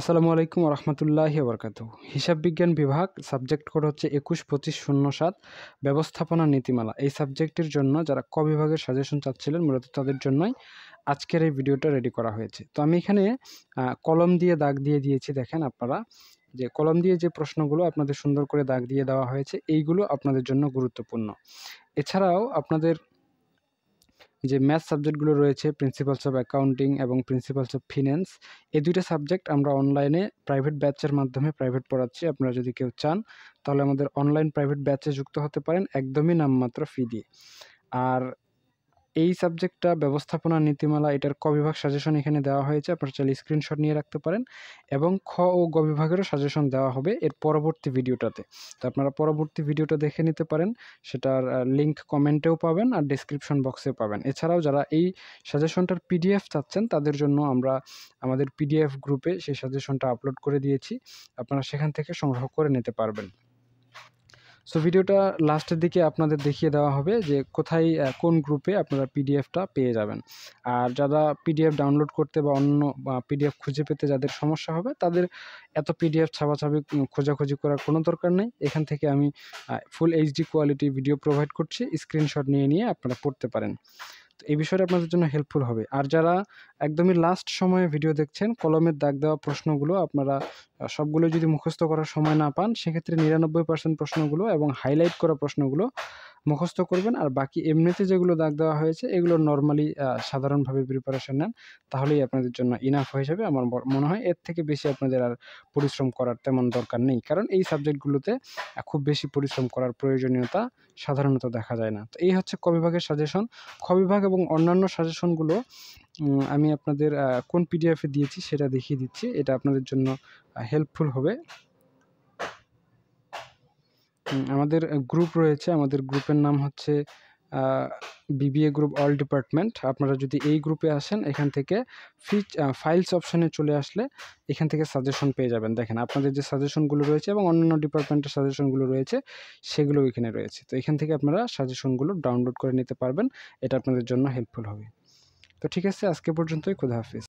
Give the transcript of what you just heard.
আসসালামু আলাইকুম রহমতুল্লাহ বরকাত হিসাব বিজ্ঞান বিভাগ সাবজেক্ট কোড হচ্ছে একুশ পঁচিশ শূন্য সাত ব্যবস্থাপনা নীতিমালা এই সাবজেক্টের জন্য যারা ক বিভাগের সাজেশন চাচ্ছিলেন মূলত তাদের জন্যই আজকের এই ভিডিওটা রেডি করা হয়েছে তো আমি এখানে কলম দিয়ে দাগ দিয়ে দিয়েছি দেখেন আপনারা যে কলম দিয়ে যে প্রশ্নগুলো আপনাদের সুন্দর করে দাগ দিয়ে দেওয়া হয়েছে এইগুলো আপনাদের জন্য গুরুত্বপূর্ণ এছাড়াও আপনাদের যে ম্যাথ সাবজেক্টগুলো রয়েছে প্রিন্সিপালস অফ অ্যাকাউন্টিং এবং প্রিন্সিপালস অফ ফিন্যান্স এই দুইটা সাবজেক্ট আমরা অনলাইনে প্রাইভেট ব্যাচের মাধ্যমে প্রাইভেট পড়াচ্ছি আপনারা যদি কেউ চান তাহলে আমাদের অনলাইন প্রাইভেট ব্যাচে যুক্ত হতে পারেন একদমই নামমাত্র ফি দিয়ে আর এই সাবজেক্টটা ব্যবস্থাপনা নীতিমালা এটার ক বিভাগ সাজেশন এখানে দেওয়া হয়েছে আপনারা চাইলে স্ক্রিনশট নিয়ে রাখতে পারেন এবং খ ও গ বিভাগেরও সাজেশন দেওয়া হবে এর পরবর্তী ভিডিওটাতে তো আপনারা পরবর্তী ভিডিওটা দেখে নিতে পারেন সেটার লিঙ্ক কমেন্টেও পাবেন আর ডিসক্রিপশন বক্সে পাবেন এছাড়াও যারা এই সাজেশনটার পিডিএফ চাচ্ছেন তাদের জন্য আমরা আমাদের পিডিএফ গ্রুপে সেই সাজেশনটা আপলোড করে দিয়েছি আপনারা সেখান থেকে সংগ্রহ করে নিতে পারবেন সো ভিডিওটা লাস্টের দিকে আপনাদের দেখিয়ে দেওয়া হবে যে কোথায় কোন গ্রুপে আপনারা পিডিএফটা পেয়ে যাবেন আর যারা পিডিএফ ডাউনলোড করতে বা অন্য পিডিএফ খুঁজে পেতে যাদের সমস্যা হবে তাদের এত পিডিএফ ছাপাছাপি খোঁজাখুঁজি করার কোনো দরকার নেই এখান থেকে আমি full HD quality video provide করছি স্ক্রিনশট নিয়ে নিয়ে আপনারা পড়তে পারেন এই বিষয়টা আপনাদের জন্য হেল্পফুল হবে আর যারা একদমই লাস্ট সময়ে ভিডিও দেখছেন কলমের দাগ দেওয়া প্রশ্নগুলো আপনারা সবগুলো যদি মুখস্থ করার সময় না পান সেক্ষেত্রে নিরানব্বই পার্সেন্ট প্রশ্নগুলো এবং হাইলাইট করা প্রশ্নগুলো মুখস্থ করবেন আর বাকি এমনিতে যেগুলো দাগ দেওয়া হয়েছে এগুলো নর্মালি সাধারণভাবে প্রিপারেশন নেন তাহলেই আপনাদের জন্য ইনাফ হয়ে যাবে আমার মনে হয় এর থেকে বেশি আপনাদের আর পরিশ্রম করার তেমন দরকার নেই কারণ এই সাবজেক্টগুলোতে খুব বেশি পরিশ্রম করার প্রয়োজনীয়তা সাধারণত দেখা যায় না তো এই হচ্ছে কবিভাগের সাজেশন কবিভাগ এবং অন্যান্য সাজেশনগুলো আমি আপনাদের কোন পিডিএফে দিয়েছি সেটা দেখিয়ে দিচ্ছি এটা আপনাদের জন্য হেল্পফুল হবে আমাদের গ্রুপ রয়েছে আমাদের গ্রুপের নাম হচ্ছে বিবিএ গ্রুপ অল ডিপার্টমেন্ট আপনারা যদি এই গ্রুপে আসেন এখান থেকে ফিচ ফাইলস অপশানে চলে আসলে এখান থেকে সাজেশন পেয়ে যাবেন দেখেন আপনাদের যে সাজেশনগুলো রয়েছে এবং অন্যান্য ডিপার্টমেন্টের সাজেশনগুলো রয়েছে সেগুলো এখানে রয়েছে তো এখান থেকে আপনারা সাজেশনগুলো ডাউনলোড করে নিতে পারবেন এটা আপনাদের জন্য হেল্পফুল হবে তো ঠিক আছে আজকে পর্যন্তই খুদা হাফিজ